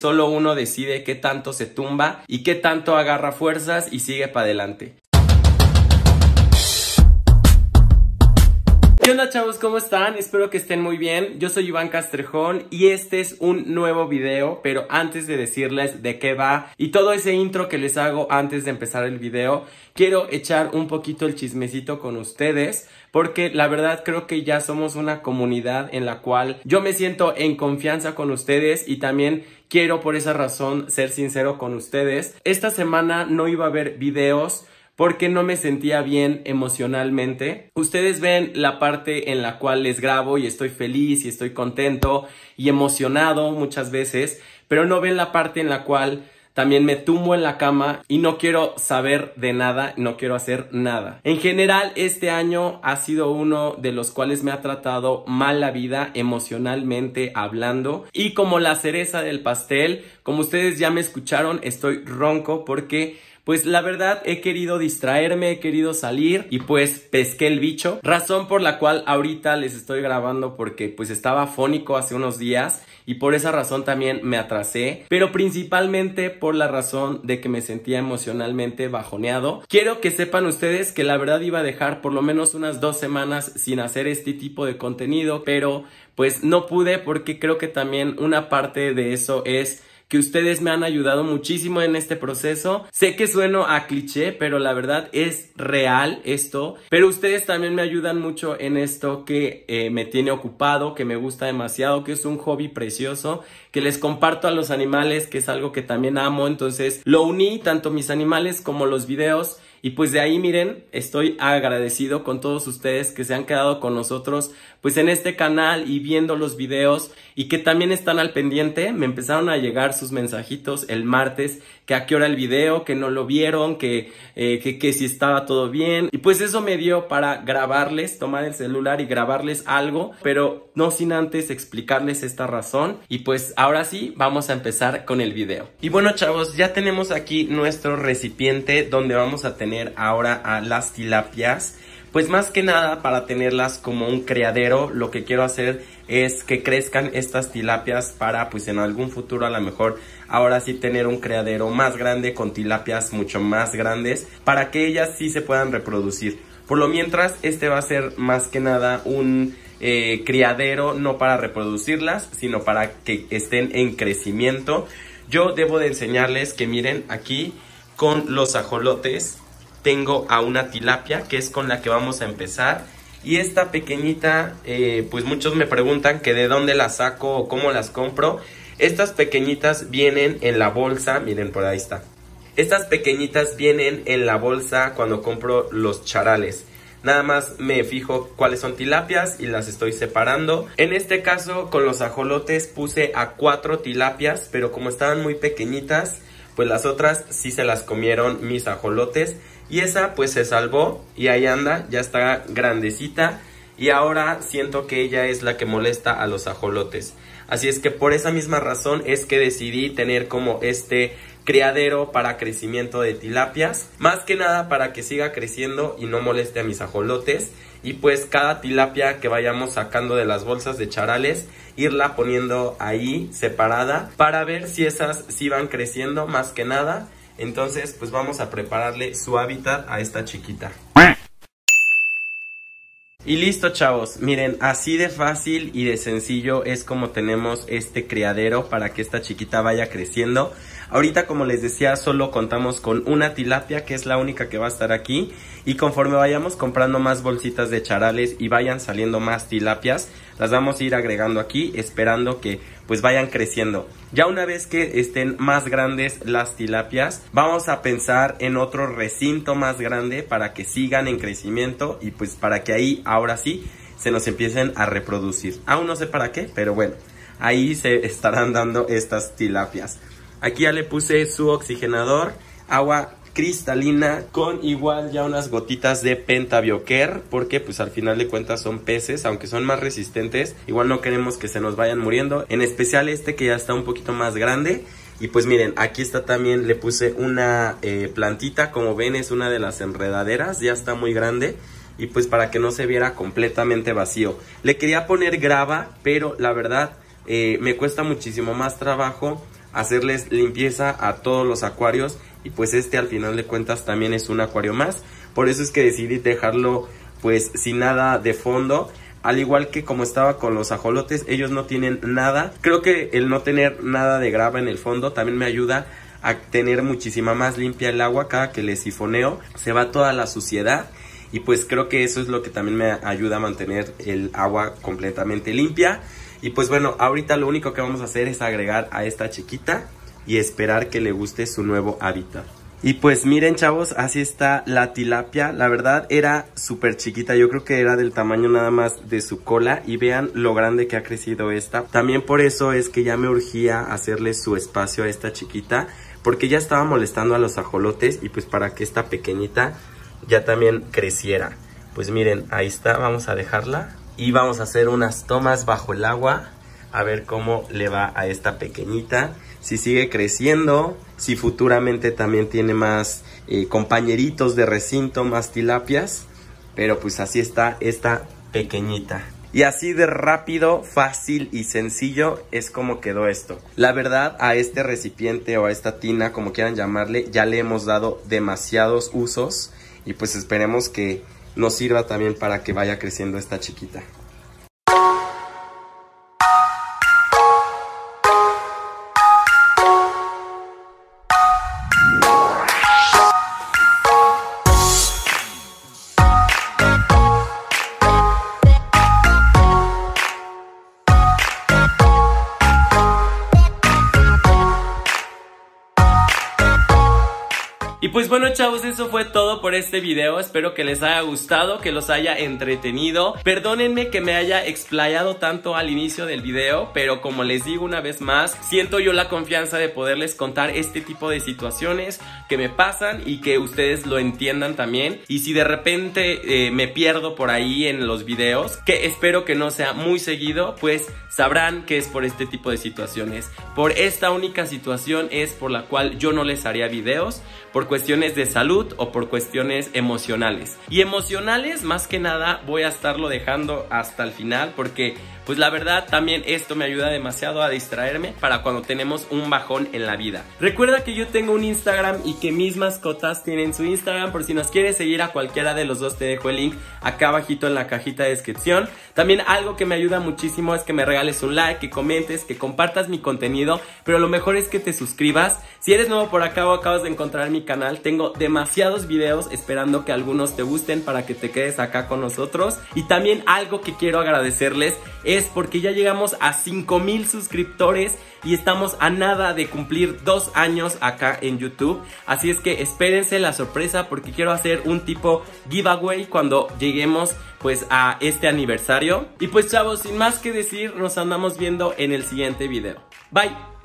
Solo uno decide qué tanto se tumba y qué tanto agarra fuerzas y sigue para adelante. ¿Qué chavos? ¿Cómo están? Espero que estén muy bien. Yo soy Iván Castrejón y este es un nuevo video, pero antes de decirles de qué va y todo ese intro que les hago antes de empezar el video, quiero echar un poquito el chismecito con ustedes porque la verdad creo que ya somos una comunidad en la cual yo me siento en confianza con ustedes y también quiero por esa razón ser sincero con ustedes. Esta semana no iba a haber videos porque no me sentía bien emocionalmente. Ustedes ven la parte en la cual les grabo y estoy feliz y estoy contento y emocionado muchas veces, pero no ven la parte en la cual también me tumbo en la cama y no quiero saber de nada, no quiero hacer nada. En general, este año ha sido uno de los cuales me ha tratado mal la vida emocionalmente hablando. Y como la cereza del pastel, como ustedes ya me escucharon, estoy ronco porque pues la verdad he querido distraerme, he querido salir y pues pesqué el bicho, razón por la cual ahorita les estoy grabando porque pues estaba fónico hace unos días y por esa razón también me atrasé, pero principalmente por la razón de que me sentía emocionalmente bajoneado. Quiero que sepan ustedes que la verdad iba a dejar por lo menos unas dos semanas sin hacer este tipo de contenido, pero pues no pude porque creo que también una parte de eso es que ustedes me han ayudado muchísimo en este proceso. Sé que sueno a cliché, pero la verdad es real esto. Pero ustedes también me ayudan mucho en esto que eh, me tiene ocupado, que me gusta demasiado, que es un hobby precioso, que les comparto a los animales, que es algo que también amo. Entonces lo uní tanto mis animales como los videos y pues de ahí, miren, estoy agradecido con todos ustedes que se han quedado con nosotros, pues en este canal y viendo los videos y que también están al pendiente. Me empezaron a llegar sus mensajitos el martes que a qué hora el video, que no lo vieron, eh, que, que, si estaba todo bien. Y pues eso me dio para grabarles, tomar el celular y grabarles algo, pero no sin antes explicarles esta razón. Y pues ahora sí, vamos a empezar con el video. Y bueno chavos, ya tenemos aquí nuestro recipiente donde vamos a tener ahora a las tilapias pues más que nada para tenerlas como un criadero lo que quiero hacer es que crezcan estas tilapias para pues en algún futuro a lo mejor ahora sí tener un criadero más grande con tilapias mucho más grandes para que ellas sí se puedan reproducir. Por lo mientras, este va a ser más que nada un eh, criadero no para reproducirlas, sino para que estén en crecimiento. Yo debo de enseñarles que miren aquí con los ajolotes tengo a una tilapia que es con la que vamos a empezar. Y esta pequeñita, eh, pues muchos me preguntan que de dónde la saco o cómo las compro. Estas pequeñitas vienen en la bolsa, miren por ahí está. Estas pequeñitas vienen en la bolsa cuando compro los charales. Nada más me fijo cuáles son tilapias y las estoy separando. En este caso con los ajolotes puse a cuatro tilapias, pero como estaban muy pequeñitas, pues las otras sí se las comieron mis ajolotes. Y esa pues se salvó y ahí anda, ya está grandecita. Y ahora siento que ella es la que molesta a los ajolotes. Así es que por esa misma razón es que decidí tener como este criadero para crecimiento de tilapias, más que nada para que siga creciendo y no moleste a mis ajolotes y pues cada tilapia que vayamos sacando de las bolsas de charales irla poniendo ahí separada para ver si esas sí van creciendo más que nada entonces pues vamos a prepararle su hábitat a esta chiquita. Y listo chavos, miren, así de fácil y de sencillo es como tenemos este criadero para que esta chiquita vaya creciendo. Ahorita, como les decía, solo contamos con una tilapia, que es la única que va a estar aquí. Y conforme vayamos comprando más bolsitas de charales y vayan saliendo más tilapias, las vamos a ir agregando aquí, esperando que pues vayan creciendo. Ya una vez que estén más grandes las tilapias, vamos a pensar en otro recinto más grande para que sigan en crecimiento y pues para que ahí ahora sí se nos empiecen a reproducir. Aún no sé para qué, pero bueno, ahí se estarán dando estas tilapias. Aquí ya le puse su oxigenador, agua cristalina con igual ya unas gotitas de pentabioquer porque pues al final de cuentas son peces aunque son más resistentes igual no queremos que se nos vayan muriendo en especial este que ya está un poquito más grande y pues miren, aquí está también, le puse una eh, plantita, como ven es una de las enredaderas, ya está muy grande. Y pues para que no se viera completamente vacío. Le quería poner grava, pero la verdad eh, me cuesta muchísimo más trabajo hacerles limpieza a todos los acuarios y pues este al final de cuentas también es un acuario más. Por eso es que decidí dejarlo pues sin nada de fondo. Al igual que como estaba con los ajolotes, ellos no tienen nada. Creo que el no tener nada de grava en el fondo también me ayuda a tener muchísima más limpia el agua. Cada que le sifoneo se va toda la suciedad y pues creo que eso es lo que también me ayuda a mantener el agua completamente limpia. Y pues bueno, ahorita lo único que vamos a hacer es agregar a esta chiquita y esperar que le guste su nuevo hábitat. Y pues miren chavos, así está la tilapia, la verdad era súper chiquita, yo creo que era del tamaño nada más de su cola y vean lo grande que ha crecido esta. También por eso es que ya me urgía hacerle su espacio a esta chiquita porque ya estaba molestando a los ajolotes y pues para que esta pequeñita ya también creciera. Pues miren, ahí está, vamos a dejarla y vamos a hacer unas tomas bajo el agua a ver cómo le va a esta pequeñita, si sigue creciendo, si futuramente también tiene más eh, compañeritos de recinto, más tilapias, pero pues así está esta pequeñita. Y así de rápido, fácil y sencillo es como quedó esto. La verdad, a este recipiente o a esta tina, como quieran llamarle, ya le hemos dado demasiados usos y pues esperemos que nos sirva también para que vaya creciendo esta chiquita. pues bueno chavos, eso fue todo por este video. Espero que les haya gustado, que los haya entretenido. Perdónenme que me haya explayado tanto al inicio del video, pero como les digo una vez más, siento yo la confianza de poderles contar este tipo de situaciones que me pasan y que ustedes lo entiendan también. Y si de repente eh, me pierdo por ahí en los videos, que espero que no sea muy seguido, pues sabrán que es por este tipo de situaciones. Por esta única situación es por la cual yo no les haría videos, por cuestiones de salud o por cuestiones emocionales. Y emocionales, más que nada, voy a estarlo dejando hasta el final porque pues la verdad también esto me ayuda demasiado a distraerme para cuando tenemos un bajón en la vida. Recuerda que yo tengo un Instagram y que mis mascotas tienen su Instagram por si nos quieres seguir a cualquiera de los dos te dejo el link acá abajito en la cajita de descripción. También algo que me ayuda muchísimo es que me regales un like, que comentes, que compartas mi contenido, pero lo mejor es que te suscribas. Si eres nuevo por acá o acabas de encontrar mi canal, tengo demasiados videos esperando que algunos te gusten para que te quedes acá con nosotros. Y también algo que quiero agradecerles es porque ya llegamos a 5000 suscriptores y estamos a nada de cumplir dos años acá en YouTube. Así es que espérense la sorpresa porque quiero hacer un tipo giveaway cuando lleguemos pues a este aniversario. Y pues chavos, sin más que decir, nos andamos viendo en el siguiente video. Bye.